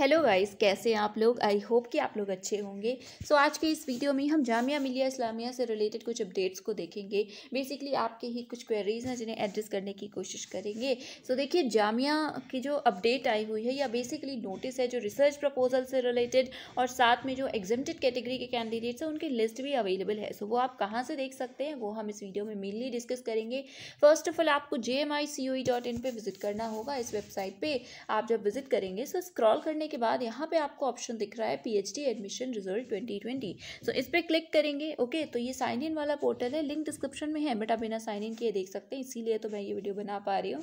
Hello guys कैसे हैं आप लोग आई होप कि आप लोग अच्छे होंगे सो so, आज के इस वीडियो में हम जामिया मिलिया इस्लामिया से रिलेटेड कुछ अपडेट्स को देखेंगे बेसिकली आपके ही कुछ क्वेरीज हैं जिन्हें एड्रेस करने की कोशिश करेंगे सो so, देखिए जामिया की जो अपडेट आई हुई है या बेसिकली नोटिस है जो रिसर्च प्रपोजल से रिलेटेड और साथ में जो एग्जेम्प्टेड कैटेगरी के कैंडिडेट्स हैं उनकी लिस्ट भी अवेलेबल है सो so, वो आप कहाँ से देख सकते हैं वो हम इस वीडियो में मेनली डिस्कस करेंगे फर्स्ट ऑफ ऑल आपको J M I C O dot in visit करना होगा इस वेबसाइट पर आप जब विजिट करेंगे सो स्क्रॉल करने के बाद यहाँ पे आपको ऑप्शन दिख रहा है पीएचडी एडमिशन रिजल्ट 2020 सो इस पर क्लिक करेंगे ओके तो ये साइन इन वाला पोर्टल है लिंक डिस्क्रिप्शन में है बट आप बिना साइन इन किए देख सकते हैं इसीलिए तो मैं ये वीडियो बना पा रही हूँ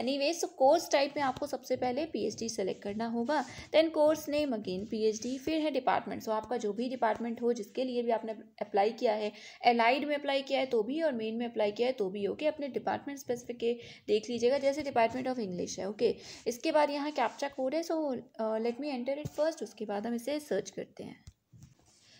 एनी वेज कोर्स टाइप में आपको सबसे पहले पी सेलेक्ट करना होगा then course name again P फिर है डिपार्टमेंट सो so, आपका जो भी डिपार्टमेंट हो जिसके लिए भी आपने अप्लाई किया है एलाइड में अप्लाई किया है तो भी और मेन में अप्लाई किया है तो भी ओके okay? अपने डिपार्टमेंट स्पेसिफिक देख लीजिएगा जैसे डिपार्टमेंट ऑफ इंग्लिश है ओके okay? इसके बाद यहाँ कैप्चा कोड है so so, let me enter it first उसके बाद हम इसे सर्च करते हैं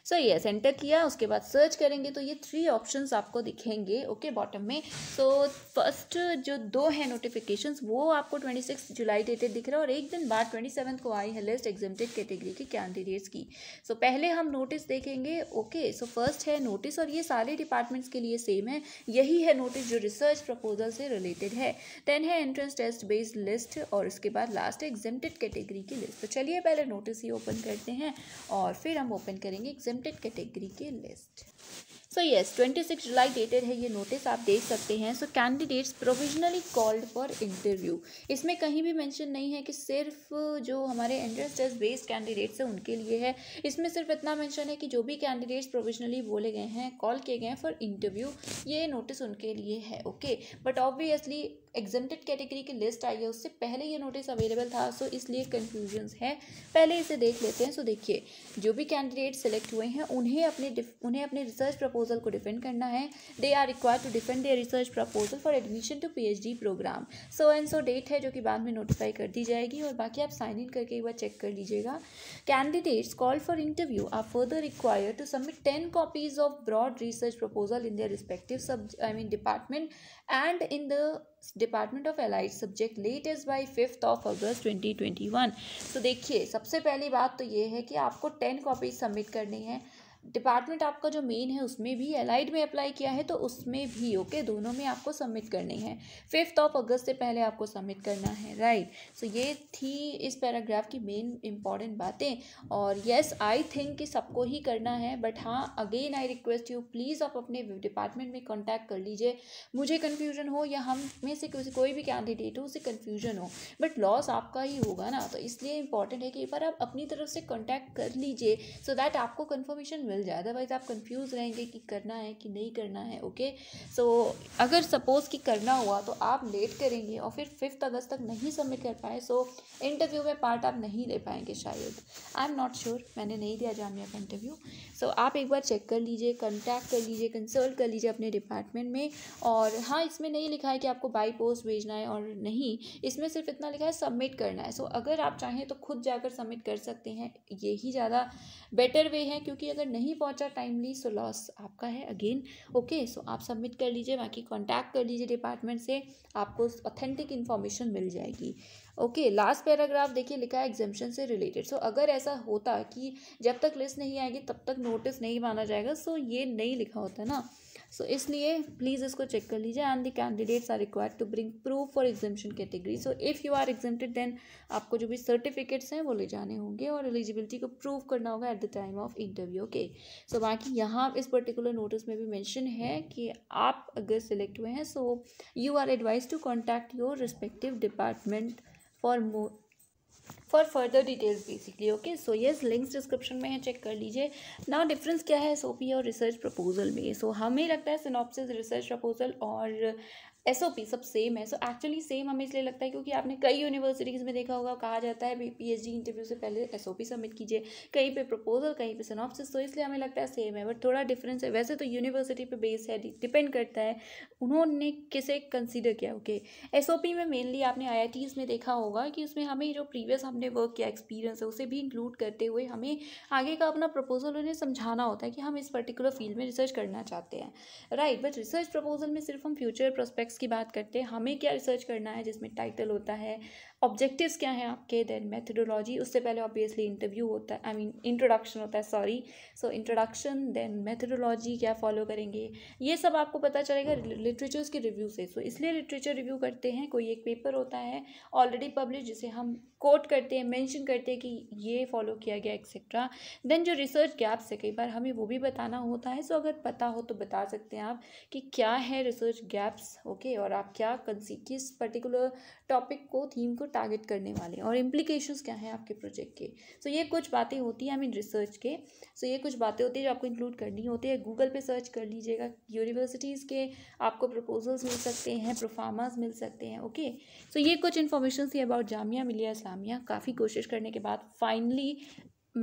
सो ये सेंटर किया उसके बाद सर्च करेंगे तो ये थ्री ऑप्शंस आपको दिखेंगे ओके बॉटम में सो so, फर्स्ट जो दो हैं नोटिफिकेशन वो आपको ट्वेंटी सिक्स जुलाई डेटेड दिख रहा है और एक दिन बाद ट्वेंटी सेवन को आई है लिस्ट एग्जेम्प्टेड कैटेगरी के कैंडिडेट्स की सो so, पहले हम नोटिस देखेंगे ओके सो फर्स्ट है नोटिस और ये सारे डिपार्टमेंट्स के लिए सेम है यही है नोटिस जो रिसर्च प्रपोजल से रिलेटेड है देन है एंट्रेंस टेस्ट बेस्ड लिस्ट और उसके बाद लास्ट है एग्जेम्प्टेड कैटेगरी की लिस्ट तो चलिए पहले नोटिस ही ओपन करते हैं और फिर हम ओपन करेंगे एग्जाम एग्जेम्प्टेड कैटेगरी के list so yes twenty six July dated है ये नोटिस आप देख सकते हैं so candidates provisionally called for interview इसमें कहीं भी मेंशन नहीं है कि सिर्फ जो हमारे एंट्रेंस टेस्ट बेस्ड कैंडिडेट्स हैं उनके लिए है इसमें सिर्फ इतना मेंशन है कि जो भी कैंडिडेट्स प्रोविजनली बोले गए हैं कॉल किए गए हैं फॉर इंटरव्यू ये नोटिस उनके लिए है okay but obviously exempted category की लिस्ट आई है उससे पहले ये नोटिस अवेलेबल था सो इसलिए कन्फ्यूजन्स है पहले इसे देख लेते हैं सो देखिए जो भी कैंडिडेट सेलेक्ट हुए हैं उन्हें अपने उन्हें अपने रिसर्च प्रपोजल को डिफेंड करना है they are require to defend their research proposal for admission to the program so and so date है जो कि बाद में नोटिफाई कर दी जाएगी और बाकी आप साइन इन करके एक बार चेक कर लीजिएगा candidates call for interview are further require to submit ten copies of broad research proposal in their respective सब I mean department and in the department of allied subject latest by fifth of अगस्त twenty twenty one तो देखिए सबसे पहली बात तो ये है कि आपको टेन कॉपीज सबमिट करनी है डिपार्टमेंट आपका जो मेन है उसमें भी एलाइड में अप्लाई किया है तो उसमें भी ओके okay? दोनों में आपको सबमिट करनी है फिफ्थ ऑफ अगस्त से पहले आपको सबमिट करना है राइट right? सो so, ये थी इस पैराग्राफ की मेन इंपॉर्टेंट बातें और येस आई थिंक कि सबको ही करना है बट हाँ again I request you please आप अपने डिपार्टमेंट में कॉन्टैक्ट कर लीजिए मुझे कन्फ्यूजन हो या हम में से कोई भी कैंडिडेट हो उसे कन्फ्यूजन हो बट लॉस आपका ही होगा ना तो इसलिए इंपॉर्टेंट है कि एक बार आप अपनी तरफ से कॉन्टैक्ट कर लीजिए सो so दैट आपको कन्फर्मेशन मिल मिल जाए अदरवाइज़ आप कंफ्यूज रहेंगे कि करना है कि नहीं करना है ओके सो so, अगर सपोज़ कि करना हुआ तो आप लेट करेंगे और फिर फिफ्थ अगस्त तक नहीं सबमिट कर पाए सो so, इंटरव्यू में पार्ट आप नहीं ले पाएंगे शायद आई एम नॉट श्योर मैंने नहीं दिया जामिया का इंटरव्यू सो आप एक बार चेक कर लीजिए कॉन्टैक्ट कर लीजिए कंसल्ट कर लीजिए अपने डिपार्टमेंट में और हाँ इसमें नहीं लिखा है कि आपको बाई पोस्ट भेजना है और नहीं इसमें सिर्फ इतना लिखा है सबमिट करना है सो so, अगर आप चाहें तो खुद जाकर सबमिट कर सकते हैं यही ज़्यादा बेटर वे है क्योंकि अगर नहीं नहीं पहुंचा टाइमली सो लॉस आपका है अगेन ओके सो आप सबमिट कर लीजिए बाकी कॉन्टैक्ट कर लीजिए डिपार्टमेंट से आपको ऑथेंटिक इन्फॉर्मेशन मिल जाएगी ओके लास्ट पैराग्राफ देखिए लिखा है एग्जामेशन से रिलेटेड सो so, अगर ऐसा होता कि जब तक लिस्ट नहीं आएगी तब तक नोटिस नहीं माना जाएगा सो so ये नहीं लिखा होता ना सो so, इसलिए प्लीज़ इसको चेक कर लीजिए and the candidates are required to bring proof for exemption category so if you are exempted then आपको जो भी सर्टिफिकेट्स हैं वो ले जाने होंगे और एलिजिबिलिटी को प्रूव करना होगा at the time of interview okay so बाकी यहाँ इस पर्टिकुलर नोटिस में भी मैंशन है कि आप अगर सिलेक्ट हुए हैं so you are advise to contact your respective department for more for further details basically okay so yes links description में है चेक कर लीजिए ना डिफरेंस क्या है एस और रिसर्च प्रपोजल में सो so, हमें लगता है सिनॉप्सिस रिसर्च प्रपोजल और एस ओ पी सब सेम है सो एक्चुअली सेम हमें इसलिए लगता है क्योंकि आपने कई यूनिवर्सिटीज़ में देखा होगा कहा जाता है पी एच डी इंटरव्यू से पहले एस ओ पी सबमिट कीजिए कहीं पे प्रपोजल कहीं पे सनॉप्सिस तो इसलिए हमें लगता है सेम है बट थोड़ा डिफरेंस है वैसे तो यूनिवर्सिटी पे बेस है डिपेंड करता है उन्होंने किसे कंसिडर किया ओके एस ओ पी में मेनली आपने आई आई टीज़ में देखा होगा कि उसमें हमें जो प्रीवियस हमने वर्क किया एक्सपीरियंस है उसे भी इंक्लूड करते हुए हमें आगे का अपना प्रपोजल उन्हें समझाना होता है कि हम इस पर्टिकुलर फील्ड में रिसर्च करना चाहते हैं राइट बट रिसर्च प्रपोजल में सिर्फ हम फ्यूचर प्रोस्पेक्ट्स की बात करते हैं हमें क्या रिसर्च करना है जिसमें टाइटल होता है ऑब्जेक्टिव्स क्या हैं आपके देन मैथडोलॉजी उससे पहले ऑब्वियसली इंटरव्यू होता है आई मीन इंट्रोडक्शन होता है sorry so introduction then methodology क्या फॉलो करेंगे ये सब आपको पता चलेगा लिटरेचर्स के रिव्यू से सो so, इसलिए लिटरेचर रिव्यू करते हैं कोई एक पेपर होता है ऑलरेडी पब्लिश जिसे हम कोट करते हैं मैंशन करते हैं कि ये फॉलो किया गया एक्सेट्रा देन जो रिसर्च गैप्स है कई बार हमें वो भी बताना होता है सो so, अगर पता हो तो बता सकते हैं आप कि क्या है रिसर्च गैप्स ओके और आप क्या कंसी किस पर्टिकुलर टॉपिक को थीम को टारगेट करने वाले हैं और इम्प्लीकेशंस क्या हैं आपके प्रोजेक्ट के सो so, ये कुछ बातें होती हैं आई मीन रिसर्च के सो so, ये कुछ बातें होती है जो आपको इंक्लूड करनी होती है गूगल पे सर्च कर लीजिएगा यूनिवर्सिटीज़ के आपको प्रपोजल्स मिल सकते हैं प्रोफार्मास मिल सकते हैं ओके okay? सो so, ये कुछ इन्फॉर्मेशन थी अबाउट जामिया मिलिया इस्लामिया काफ़ी कोशिश करने के बाद फाइनली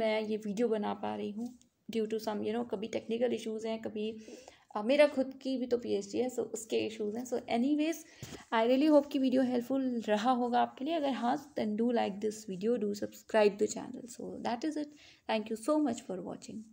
मैं ये वीडियो बना पा रही हूँ due to some you know कभी टेक्निकल इशूज़ हैं कभी और मेरा खुद की भी तो पीएचडी है सो उसके इश्यूज हैं so anyways I really hope कि वीडियो हेल्पफुल रहा होगा आपके लिए अगर हाँ then do like this video do subscribe the channel so that is it thank you so much for watching